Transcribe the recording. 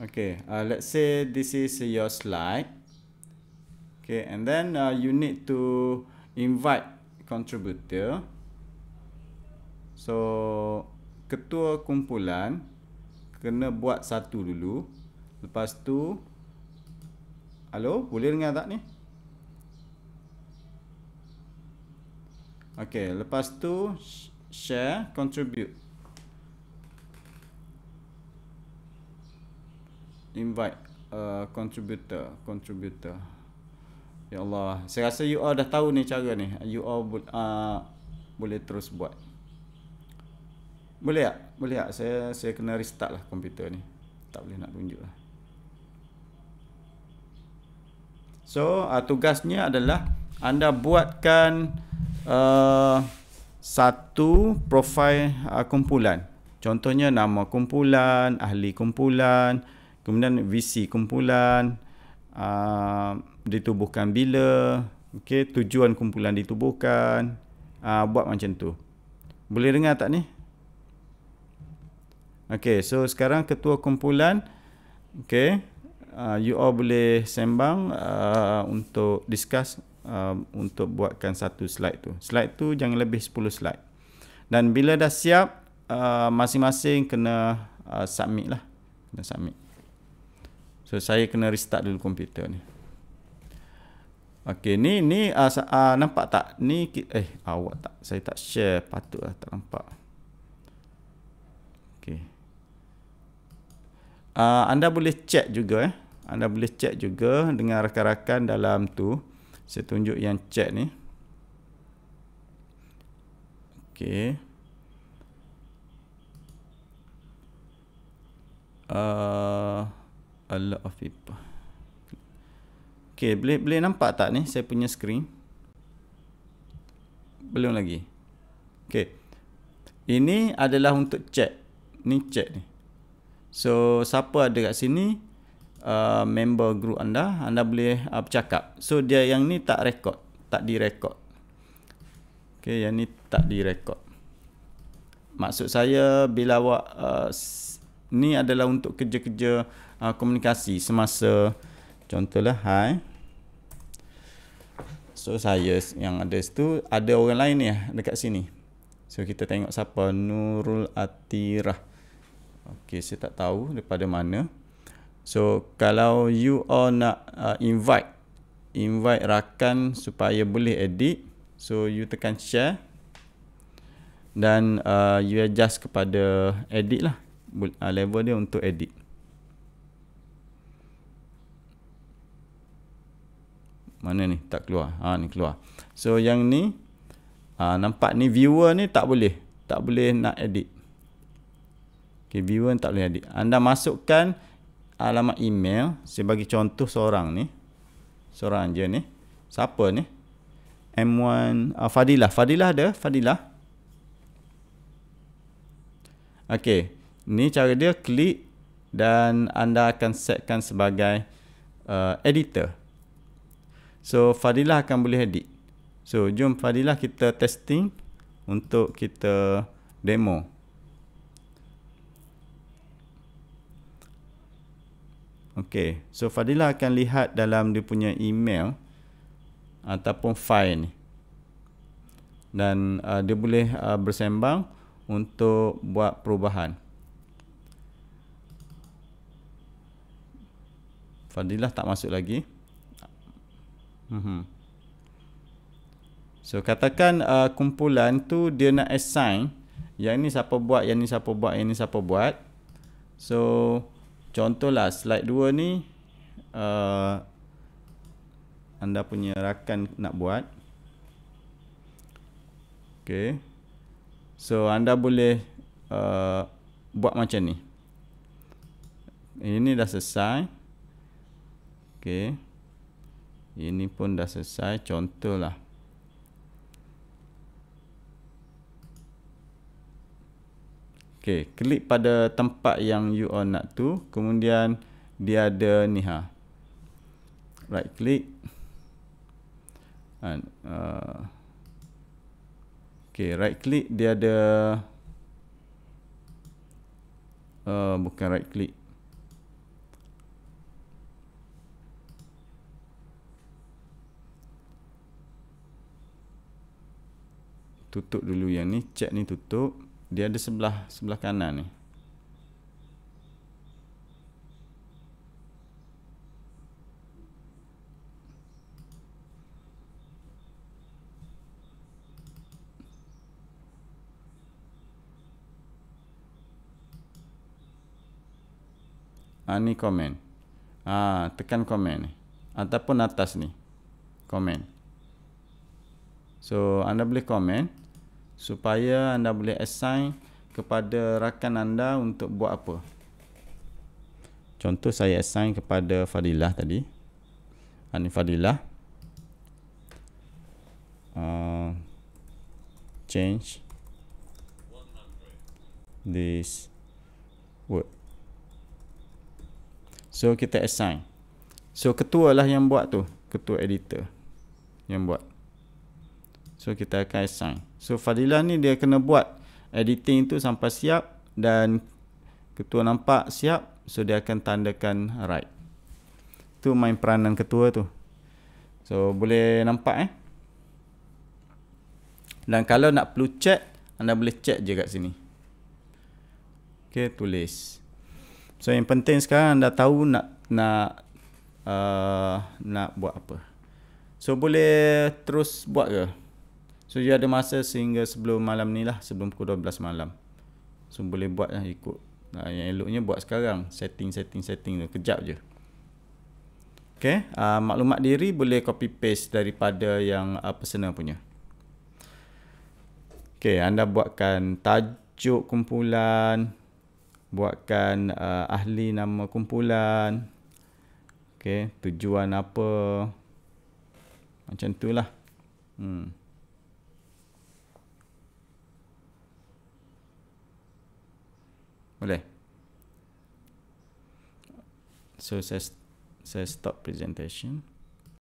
Okay, uh, let's say this is your slide. Okay, and then uh, you need to invite contributor. So, ketua kumpulan kena buat satu dulu. Lepas tu, hello, boleh dengar tak ni? Okay, lepas tu, share, contribute. invite uh, contributor contributor ya Allah saya rasa you all dah tahu ni cara ni you all bu- uh, boleh terus buat boleh tak boleh tak saya saya kena restart lah komputer ni tak boleh nak tunjuk lah so uh, tugasnya adalah anda buatkan uh, satu profil uh, kumpulan contohnya nama kumpulan ahli kumpulan kemudian VC kumpulan uh, ditubuhkan bila Okay, tujuan kumpulan ditubuhkan uh, buat macam tu boleh dengar tak ni okey so sekarang ketua kumpulan okey uh, you all boleh sembang uh, untuk discuss Uh, untuk buatkan satu slide tu. Slide tu jangan lebih 10 slide. Dan bila dah siap, uh, masing-masing kena uh, submit lah. Kena submit. So saya kena restart dulu komputer ni. Okey ni ni uh, uh, nampak tak? Ni eh awak tak saya tak share patutlah tak nampak. Okey. Uh, anda boleh check juga eh. Anda boleh check juga dengan rakan-rakan dalam tu. Saya tunjuk yang check ni. Okey. Uh, a lot of people. Okay, boleh boleh nampak tak ni saya punya screen? Belum lagi. Okay. Ini adalah untuk chat. Ni chat ni. So, siapa ada kat sini uh, member group anda, anda boleh uh, bercakap. So, dia yang ni tak record, Tak direkod. Okay, yang ni tak direkod. Maksud saya, bila awak uh, ni adalah untuk kerja-kerja uh, komunikasi semasa contohlah hai so saya yang ada situ ada orang lain ni ah, dekat sini so kita tengok siapa Nurul Atirah Okay, saya tak tahu daripada mana So, kalau you all nak uh, invite Invite rakan supaya boleh edit So, you tekan share Dan uh, you adjust kepada edit lah uh, Level dia untuk edit Mana ni? Tak keluar. Ha ni keluar. So yang ni ha, nampak ni viewer ni tak boleh. Tak boleh nak edit. Okay, viewer tak boleh edit. Anda masukkan alamat email sebagai contoh seorang ni. Seorang je ni. Siapa ni? M1 ha, ah, Fadilah. Fadilah ada? Fadilah. Okey. Ni cara dia klik dan anda akan setkan sebagai uh, editor. So Fadilah akan boleh edit. So jom Fadilah kita testing untuk kita demo. Okey. So Fadilah akan lihat dalam dia punya email ataupun file ni. Dan uh, dia boleh uh, bersembang untuk buat perubahan. Fadilah tak masuk lagi. Mm-hmm. So katakan uh, kumpulan tu dia nak assign yang ni siapa buat, yang ni siapa buat, yang ni siapa buat. So contohlah slide dua ni uh, anda punya rakan nak buat. Okay. So anda boleh uh, buat macam ni. Ini dah selesai. Okay ini pun dah selesai contoh lah. Okay, klik pada tempat yang you all nak tu kemudian dia ada ni ha right click and uh, okey right click dia ada uh, bukan right click tutup dulu yang ni cek ni tutup dia ada sebelah sebelah kanan ni ha, ni komen ha, tekan komen ni ataupun atas ni komen So anda boleh komen supaya anda boleh assign kepada rakan anda untuk buat apa. Contoh saya assign kepada Fadilah tadi. Ani Fadilah. Uh, change this word. So kita assign. So ketua lah yang buat tu. Ketua editor yang buat. So kita akan assign So Fadila ni dia kena buat editing tu sampai siap Dan ketua nampak siap So dia akan tandakan right Tu main peranan ketua tu So boleh nampak eh Dan kalau nak perlu check Anda boleh check je kat sini Okay tulis So yang penting sekarang anda tahu nak nak uh, nak buat apa. So boleh terus buat ke? So you ada masa sehingga sebelum malam ni lah Sebelum pukul 12 malam So boleh buat lah ikut uh, Yang eloknya buat sekarang Setting setting setting tu Kejap je Okay uh, Maklumat diri boleh copy paste Daripada yang uh, personal punya Okay anda buatkan tajuk kumpulan Buatkan uh, ahli nama kumpulan Okay tujuan apa Macam tu lah Hmm Boleh. So saya saya stop presentation.